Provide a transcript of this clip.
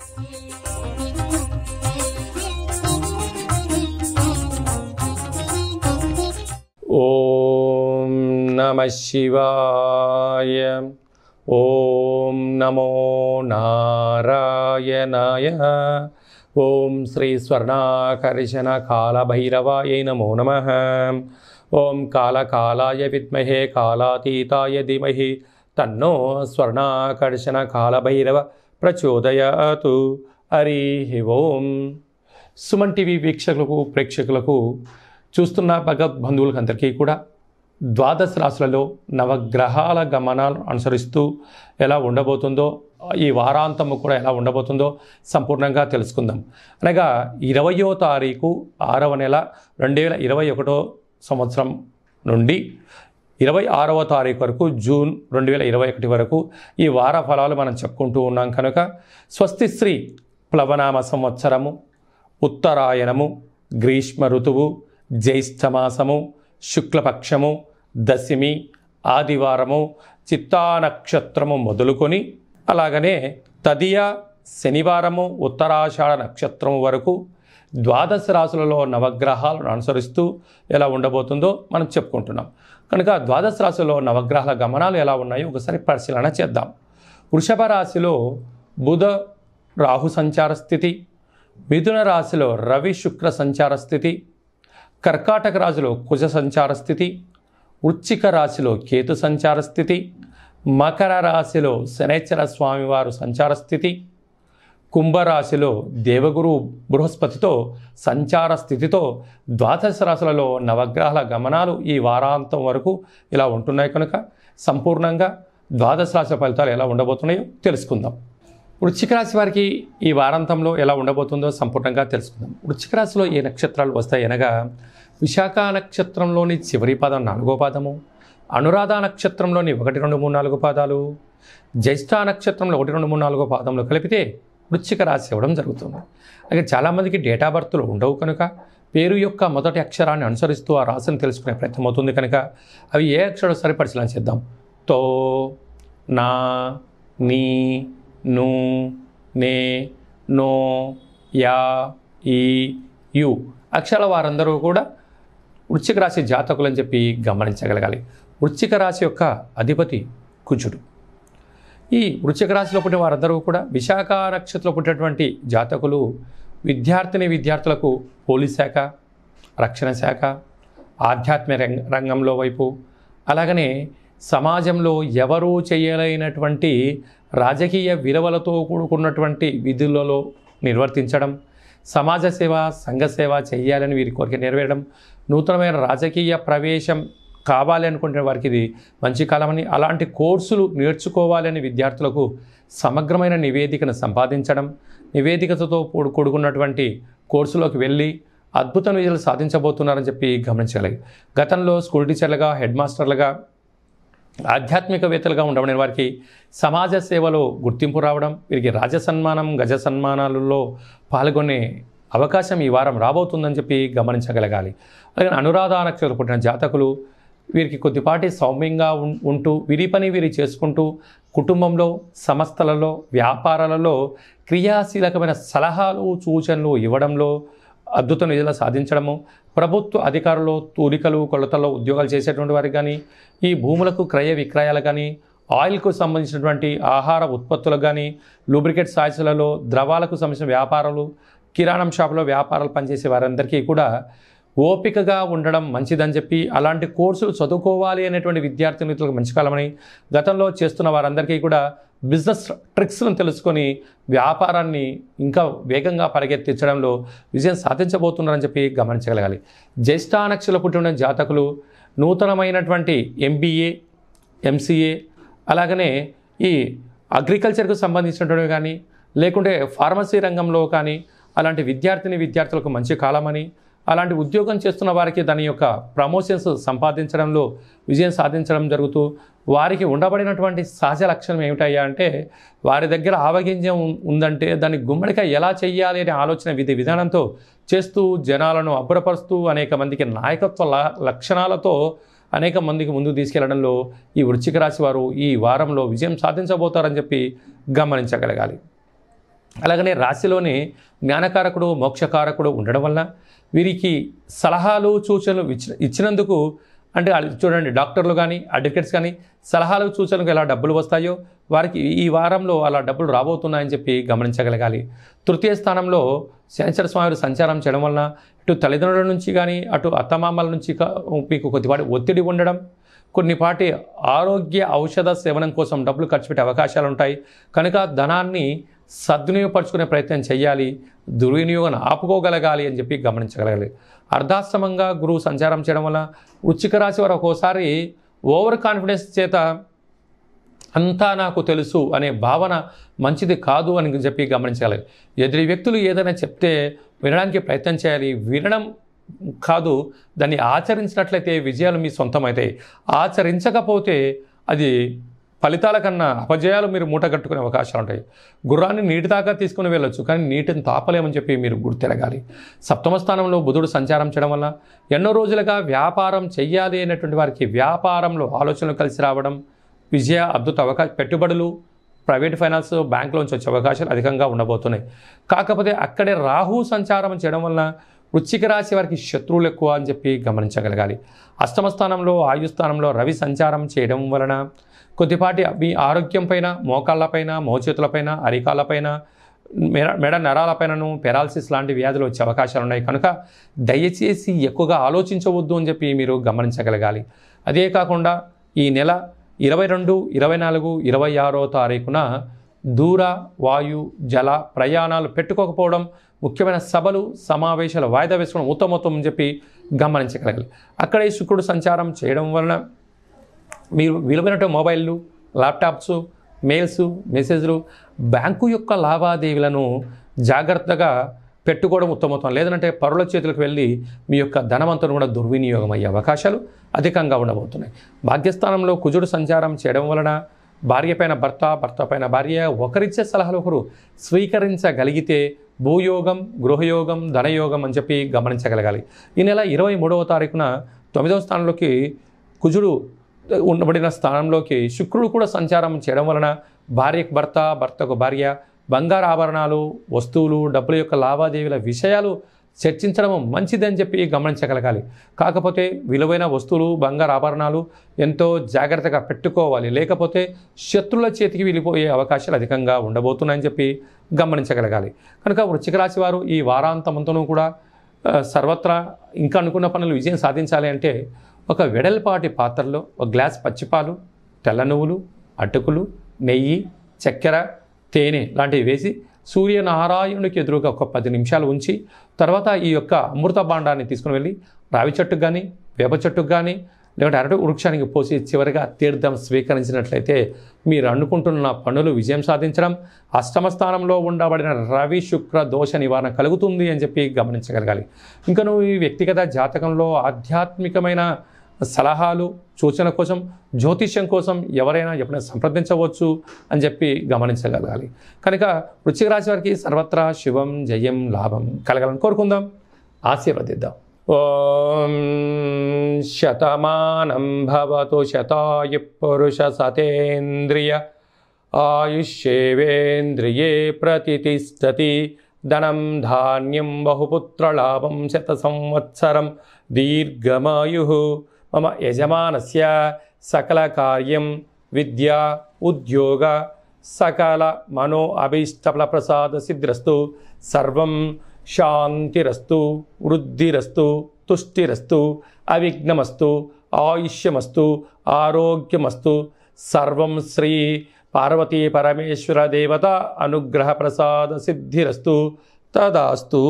ॐ नमः शिवाय ॐ नमो नारायणाय नारायण श्रीस्वर्णाकर्षणकालभैरवायै नमो नमः ॐ कालकालाय विद्महे कालातीताय धीमहि तन्नो स्वर्णाकर्षणकालभैरव ప్రచోదయాతు హరి ఓం సుమన్ టీవీ వీక్షకులకు ప్రేక్షకులకు చూస్తున్న భగవద్బంధువులకు అందరికీ కూడా ద్వాదశ రాశులలో నవగ్రహాల గమనాలు అనుసరిస్తూ ఎలా ఉండబోతుందో ఈ వారాంతము కూడా ఎలా ఉండబోతుందో సంపూర్ణంగా తెలుసుకుందాం అనగా ఇరవయో తారీఖు ఆరవ నెల రెండు వేల ఇరవై ఒకటో సంవత్సరం నుండి ఇరవై ఆరవ తారీఖు వరకు జూన్ రెండు వేల ఇరవై ఒకటి వరకు ఈ వార ఫలాలు మనం చెప్పుకుంటూ ఉన్నాం కనుక స్వస్తి శ్రీ ప్లవనామ సంవత్సరము ఉత్తరాయణము గ్రీష్మ ఋతువు జ్యేష్ఠమాసము శుక్లపక్షము దశమి ఆదివారము చిత్తా నక్షత్రము మొదలుకొని అలాగనే తదియ శనివారము ఉత్తరాషాఢ నక్షత్రము వరకు ద్వాదశ రాశులలో నవగ్రహాలను అనుసరిస్తూ ఎలా ఉండబోతుందో మనం చెప్పుకుంటున్నాం కనుక ద్వాదశ రాశిలో నవగ్రహాల గమనాలు ఎలా ఉన్నాయో ఒకసారి పరిశీలన చేద్దాం వృషభ రాశిలో బుధ రాహు సంచార స్థితి మిథున రాశిలో రవి శుక్ర సంచార స్థితి కర్కాటక రాశిలో కుజ సంచార స్థితి వృచ్చిక రాశిలో కేతు సంచార స్థితి మకర రాశిలో శనేశ్వర స్వామివారు సంచార స్థితి కుంభరాశిలో దేవగురు బృహస్పతితో సంచార స్థితితో ద్వాదశ రాశులలో నవగ్రహాల గమనాలు ఈ వారాంతం వరకు ఇలా ఉంటున్నాయి కనుక సంపూర్ణంగా ద్వాదశ రాశి ఫలితాలు ఎలా ఉండబోతున్నాయో తెలుసుకుందాం వృశ్చిక రాశి వారికి ఈ వారాంతంలో ఎలా ఉండబోతుందో సంపూర్ణంగా తెలుసుకుందాం వృశ్చిక రాశిలో ఏ నక్షత్రాలు వస్తాయి అనగా విశాఖ నక్షత్రంలోని చివరి పాదం నాలుగో పాదము అనురాధ నక్షత్రంలోని ఒకటి రెండు మూడు నాలుగు పాదాలు జ్యేష్ఠ నక్షత్రంలో ఒకటి రెండు మూడు నాలుగో పాదంలో కలిపితే వృచ్చిక రాసి ఇవ్వడం జరుగుతుంది అలాగే చాలామందికి డేటా బర్త్లు ఉండవు కనుక పేరు యొక్క మొదటి అక్షరాన్ని అనుసరిస్తూ ఆ రాశిని తెలుసుకునే ప్రయత్నం అవుతుంది కనుక అవి ఏ అక్షరం సరే పరిశీలన చేద్దాం తో నా నీ ను నే నో యా ఈ యు అక్షరాల వారందరూ కూడా వృచ్చిక రాశి అని చెప్పి గమనించగలగాలి వృచ్చిక రాశి యొక్క అధిపతి కుజుడు ఈ వృచ్చిక రాశిలో పుట్టిన వారందరూ కూడా విశాఖ రక్షతలో పుట్టినటువంటి జాతకులు విద్యార్థిని విద్యార్థులకు పోలీస్ శాఖ రక్షణ శాఖ ఆధ్యాత్మిక రంగ రంగంలో వైపు అలాగనే సమాజంలో ఎవరూ చేయలేనటువంటి రాజకీయ విలువలతో కూడుకున్నటువంటి విధులలో నిర్వర్తించడం సమాజ సేవ సంఘ సేవ చేయాలని వీరి కోరిక నెరవేరడం నూతనమైన రాజకీయ ప్రవేశం కావాలి అనుకుంటున్న వారికి ఇది మంచి కాలమని అలాంటి కోర్సులు నేర్చుకోవాలని విద్యార్థులకు సమగ్రమైన నివేదికను సంపాదించడం నివేదికతో కూడుకున్నటువంటి కోర్సులోకి వెళ్ళి అద్భుత విజయాలు సాధించబోతున్నారని చెప్పి గమనించగలిగి గతంలో స్కూల్ టీచర్లుగా హెడ్ మాస్టర్లుగా ఆధ్యాత్మికవేత్తలుగా ఉండబడిన వారికి సమాజ సేవలో గుర్తింపు రావడం వీరికి రాజ సన్మానం గజ సన్మానాలలో పాల్గొనే అవకాశం ఈ వారం రాబోతుందని చెప్పి గమనించగలగాలి అలాగే అనురాధ నక్షత్ర పుట్టిన జాతకులు వీరికి కొద్దిపాటి సౌమ్యంగా ఉంటూ విరి పని వీరి చేసుకుంటూ కుటుంబంలో సంస్థలలో వ్యాపారాలలో క్రియాశీలకమైన సలహాలు సూచనలు ఇవ్వడంలో అద్భుత నిధులు సాధించడము ప్రభుత్వ అధికారులు తూలికలు కొలతల్లో ఉద్యోగాలు చేసేటువంటి వారికి కానీ ఈ భూములకు క్రయ విక్రయాలు కానీ ఆయిల్కు సంబంధించినటువంటి ఆహార ఉత్పత్తులకు కానీ లూబ్రికేట్ సాయిసులలో ద్రవాలకు సంబంధించిన వ్యాపారాలు కిరాణం షాపులో వ్యాపారాలు పనిచేసే వారందరికీ కూడా ఓపికగా ఉండడం మంచిదని చెప్పి అలాంటి కోర్సులు చదువుకోవాలి అనేటువంటి విద్యార్థి మిత్రులకు మంచి కాలమని గతంలో చేస్తున్న వారందరికీ కూడా బిజినెస్ ట్రిక్స్ను తెలుసుకొని వ్యాపారాన్ని ఇంకా వేగంగా పరిగెత్తించడంలో విజయం సాధించబోతున్నారని చెప్పి గమనించగలగాలి జ్యేష్ఠ నక్షల పుట్టిన జాతకులు నూతనమైనటువంటి ఎంబీఏ ఎంసీఏ అలాగనే ఈ అగ్రికల్చర్కు సంబంధించినటువంటి కానీ లేకుంటే ఫార్మసీ రంగంలో కానీ అలాంటి విద్యార్థిని విద్యార్థులకు మంచి కాలమని అలాంటి ఉద్యోగం చేస్తున్న వారికి దాని యొక్క ప్రమోషన్స్ సంపాదించడంలో విజయం సాధించడం జరుగుతూ వారికి ఉండబడినటువంటి సహజ లక్షణం ఏమిటయ్యా అంటే వారి దగ్గర ఆవగింజం ఉందంటే దాన్ని గుమ్మడికాయ ఎలా చేయాలి అనే ఆలోచన విధి విధానంతో చేస్తూ జనాలను అబ్బురపరుస్తూ అనేక మందికి నాయకత్వ లక్షణాలతో అనేక మందికి ముందుకు తీసుకెళ్లడంలో ఈ వృశ్చిక రాశి వారు ఈ వారంలో విజయం సాధించబోతారని చెప్పి గమనించగలగాలి అలాగనే రాశిలోని జ్ఞానకారకుడు మోక్షకారకుడు ఉండడం వల్ల వీరికి సలహాలు సూచనలు ఇచ్చినందుకు అంటే చూడండి డాక్టర్లు కానీ అడ్వకేట్స్ కానీ సలహాలు సూచనలకు ఎలా డబ్బులు వస్తాయో వారికి ఈ వారంలో అలా డబ్బులు రాబోతున్నాయని చెప్పి గమనించగలగాలి తృతీయ స్థానంలో శనిచర స్వామి సంచారం చేయడం వలన ఇటు తల్లిదండ్రుల నుంచి కానీ అటు అత్తమామల నుంచి మీకు కొద్దిపాటి ఒత్తిడి ఉండడం కొన్నిపాటి ఆరోగ్య ఔషధ సేవనం కోసం డబ్బులు ఖర్చు పెట్టే అవకాశాలు ఉంటాయి కనుక ధనాన్ని సద్వినియోగపరుచుకునే ప్రయత్నం చేయాలి దుర్వినియోగం ఆపుకోగలగాలి అని చెప్పి గమనించగలగాలి అర్ధాశ్రమంగా గురువు సంచారం చేయడం వల్ల వృచ్చిక రాశి వారు ఒక్కోసారి ఓవర్ కాన్ఫిడెన్స్ చేత అంతా నాకు తెలుసు అనే భావన మంచిది కాదు అని చెప్పి గమనించాలి ఎదురు వ్యక్తులు ఏదైనా చెప్తే వినడానికి ప్రయత్నం చేయాలి వినడం కాదు దాన్ని ఆచరించినట్లయితే విజయాలు మీ సొంతమవుతాయి ఆచరించకపోతే అది ఫలితాల కన్నా అపజయాలు మీరు మూట కట్టుకునే అవకాశాలు ఉంటాయి గుర్రాన్ని నీటి దాకా తీసుకుని వెళ్ళొచ్చు కానీ నీటిని తాపలేమని చెప్పి మీరు గుర్తిరగాలి సప్తమ స్థానంలో బుధుడు సంచారం చేయడం వల్ల ఎన్నో రోజులుగా వ్యాపారం చెయ్యాలి అనేటువంటి వారికి వ్యాపారంలో ఆలోచనలు కలిసి రావడం విజయ అద్భుత అవకాశ పెట్టుబడులు ప్రైవేట్ ఫైనాన్స్ నుంచి వచ్చే అవకాశాలు అధికంగా ఉండబోతున్నాయి కాకపోతే అక్కడే రాహు సంచారం చేయడం వల్ల వృచ్చిక రాశి వారికి శత్రువులు ఎక్కువ అని చెప్పి గమనించగలగాలి అష్టమ స్థానంలో ఆయు స్థానంలో రవి సంచారం చేయడం వలన కొద్దిపాటి మీ ఆరోగ్యం పైన మోకాళ్ళపైన మోచేతులపైన అరికాళ్ళపైన మెడ మెడ నరాలపైనను పెరాలసిస్ లాంటి వ్యాధులు వచ్చే అవకాశాలు ఉన్నాయి కనుక దయచేసి ఎక్కువగా ఆలోచించవద్దు అని చెప్పి మీరు గమనించగలగాలి అదే కాకుండా ఈ నెల ఇరవై రెండు ఇరవై నాలుగు ఇరవై ఆరో తారీఖున దూర వాయు జల ప్రయాణాలు పెట్టుకోకపోవడం ముఖ్యమైన సభలు సమావేశాలు వాయిదా వేసుకోవడం ఉత్తమోత్తం అని చెప్పి గమనించగలగాలి అక్కడే శుక్రుడు సంచారం చేయడం వలన మీరు విలువైనటువంటి మొబైళ్ళు ల్యాప్టాప్స్ మెయిల్స్ మెసేజ్లు బ్యాంకు యొక్క లావాదేవీలను జాగ్రత్తగా పెట్టుకోవడం ఉత్తమవుతాం లేదంటే పరుల చేతులకు వెళ్ళి మీ యొక్క ధనవంతులు కూడా దుర్వినియోగం అయ్యే అవకాశాలు అధికంగా ఉండబోతున్నాయి భాగ్యస్థానంలో కుజుడు సంచారం చేయడం వలన భార్య పైన భర్త భర్త పైన భార్య ఒకరిచ్చే సలహాలు ఒకరు స్వీకరించగలిగితే భూయోగం గృహయోగం ధనయోగం అని చెప్పి గమనించగలగాలి ఈ నెల ఇరవై మూడవ తారీఖున తొమ్మిదవ స్థానంలోకి కుజుడు ఉండబడిన స్థానంలోకి శుక్రుడు కూడా సంచారం చేయడం వలన భార్యకు భర్త భర్తకు భార్య బంగారు ఆభరణాలు వస్తువులు డబ్బుల యొక్క లావాదేవీల విషయాలు చర్చించడం మంచిదని చెప్పి గమనించగలగాలి కాకపోతే విలువైన వస్తువులు బంగారు ఆభరణాలు ఎంతో జాగ్రత్తగా పెట్టుకోవాలి లేకపోతే శత్రుల చేతికి వెళ్ళిపోయే అవకాశాలు అధికంగా ఉండబోతున్నాయని చెప్పి గమనించగలగాలి కనుక వృశ్చిక రాశి వారు ఈ వారాంతమంతనూ కూడా సర్వత్రా ఇంకా అనుకున్న పనులు విజయం సాధించాలి అంటే ఒక వెడల్పాటి పాత్రలో ఒక గ్లాస్ పచ్చిపాలు తెల్ల నువ్వులు అటుకులు నెయ్యి చక్కెర తేనె లాంటివి వేసి సూర్యనారాయణునికి ఎదురుగా ఒక పది నిమిషాలు ఉంచి తర్వాత ఈ యొక్క అమృత భాండాన్ని తీసుకుని వెళ్ళి రావి చెట్టుకు కానీ వేప చెట్టుకు కానీ లేకుంటే అరటి వృక్షానికి పోసి చివరిగా తీర్థం స్వీకరించినట్లయితే మీరు అనుకుంటున్న పనులు విజయం సాధించడం అష్టమ స్థానంలో ఉండబడిన రవి శుక్ర దోష నివారణ కలుగుతుంది అని చెప్పి గమనించగలగాలి ఇంకా నువ్వు ఈ వ్యక్తిగత జాతకంలో ఆధ్యాత్మికమైన సలహాలు సూచన కోసం జ్యోతిష్యం కోసం ఎవరైనా ఎప్పుడైనా సంప్రదించవచ్చు అని చెప్పి గమనించగలగాలి కనుక వృశ్చిక రాశి వారికి సర్వత్రా శివం జయం లాభం కలగాలని కోరుకుందాం ఆశీర్వదిద్దాం ఓం శతమానం భవతు శతాయు పురుష సతేంద్రియ ఆయుష్యేవేంద్రియే ప్రతిష్టతి ధనం ధాన్యం బహుపుత్రలాభం శత సంవత్సరం దీర్ఘమాయు మమ యజమానస్య సకల కార్యం విద్య ఉద్యోగ సకల మనో అభీష్టఫల ప్రసాద సిద్ధిరస్తు సర్వం శాంతిరస్తు వృద్ధిరస్తు తుష్టిరస్తు అవిఘ్నమస్తు ఆయుష్యమస్తు ఆరోగ్యమస్తు సర్వం శ్రీ పార్వతీ పరమేశ్వర దేవత అనుగ్రహ ప్రసాద సిద్ధిరస్తు తదాస్తు